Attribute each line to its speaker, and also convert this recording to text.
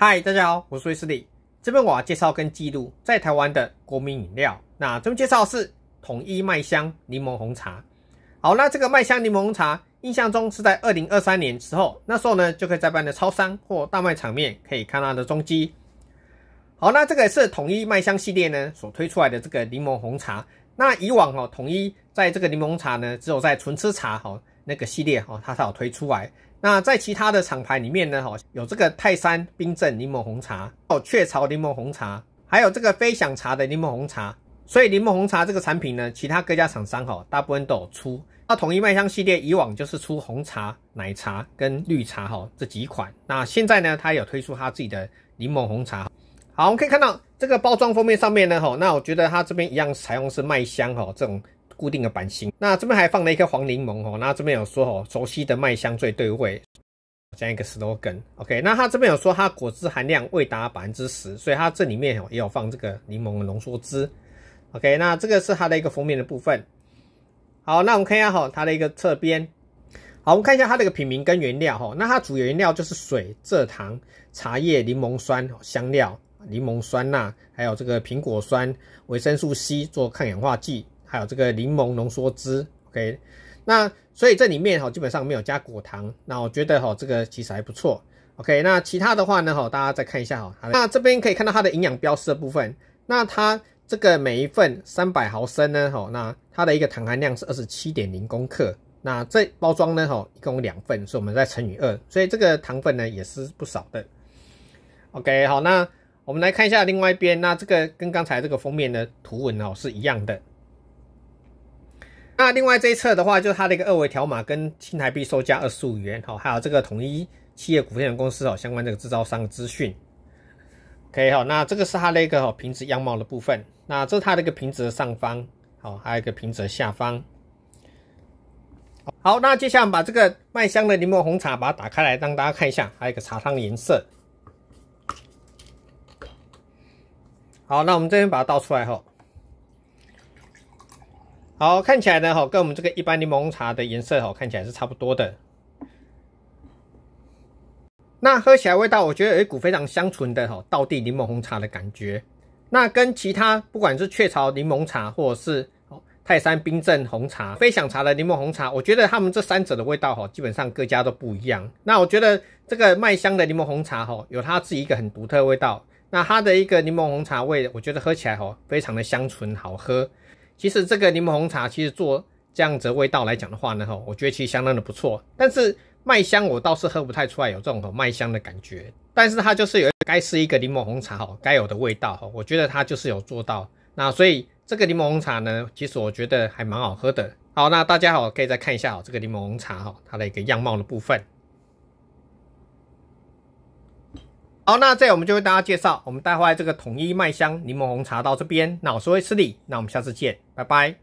Speaker 1: 嗨，大家好，我是威斯利。这边我要介绍跟记录在台湾的国民饮料。那这边介绍是统一麦香柠檬红茶。好，那这个麦香柠檬红茶，印象中是在二零二三年时候，那时候呢就可以在办的超商或大卖场面可以看到它的踪迹。好，那这个是统一麦香系列呢所推出来的这个柠檬红茶。那以往哦，统一在这个柠檬茶呢，只有在纯吃茶好。那个系列哦，它才有推出来。那在其他的厂牌里面呢，哦，有这个泰山冰镇柠檬红茶，哦雀巢柠檬红茶，还有这个飞享茶的柠檬红茶。所以柠檬红茶这个产品呢，其他各家厂商哦，大部分都有出。那统一麦香系列以往就是出红茶、奶茶跟绿茶哈这几款。那现在呢，它有推出它自己的柠檬红茶。好，我们可以看到这个包装封面上面呢，哦，那我觉得它这边一样采用是麦香哈这种。固定的版型，那这边还放了一个黄柠檬哦。那这边有说哦，熟悉的麦香最对味，这样一个 slogan。OK，那它这边有说它果汁含量未达百分之十，所以它这里面也有放这个柠檬的浓缩汁。OK，那这个是它的一个封面的部分。好，那我们看一下哈它的一个侧边。好，我们看一下它的一个品名跟原料哈。那它主原料就是水、蔗糖、茶叶、柠檬酸、香料、柠檬酸钠，还有这个苹果酸、维生素 C 做抗氧化剂。还有这个柠檬浓缩汁，OK，那所以这里面哈基本上没有加果糖，那我觉得哈这个其实还不错，OK，那其他的话呢哈大家再看一下哈，那这边可以看到它的营养标示的部分，那它这个每一份三百毫升呢，哈那它的一个糖含量是二十七点零公克，那这包装呢哈一共有两份，所以我们再乘以二，所以这个糖分呢也是不少的，OK，好，那我们来看一下另外一边，那这个跟刚才这个封面的图文哦是一样的。那另外这一侧的话，就是它的一个二维条码跟新台币售价二十五元，好，还有这个统一企业股份有限公司哦，相关这个制造商的资讯，可以好，那这个是它的一个瓶子样貌的部分，那这是它的一个瓶子的上方，好，还有一个瓶子的下方，好，那接下来我们把这个麦香的柠檬红茶把它打开来让大家看一下，还有一个茶汤的颜色，好，那我们这边把它倒出来后。好，看起来呢，哈，跟我们这个一般柠檬茶的颜色，哈，看起来是差不多的。那喝起来味道，我觉得有一股非常香醇的哈，道地柠檬红茶的感觉。那跟其他不管是雀巢柠檬茶，或者是泰山冰镇红茶、飞享茶的柠檬红茶，我觉得他们这三者的味道，哈，基本上各家都不一样。那我觉得这个麦香的柠檬红茶，哈，有它自己一个很独特味道。那它的一个柠檬红茶味，我觉得喝起来，哈，非常的香醇，好喝。其实这个柠檬红茶，其实做这样子味道来讲的话呢，哈，我觉得其实相当的不错。但是麦香我倒是喝不太出来，有这种麦香的感觉。但是它就是有该是一个柠檬红茶哈，该有的味道哈，我觉得它就是有做到。那所以这个柠檬红茶呢，其实我觉得还蛮好喝的。好，那大家好，可以再看一下哦，这个柠檬红茶哈，它的一个样貌的部分。好，那这样我们就为大家介绍我们带回来这个统一麦香柠檬红茶到这边。那我是威斯利，那我们下次见，拜拜。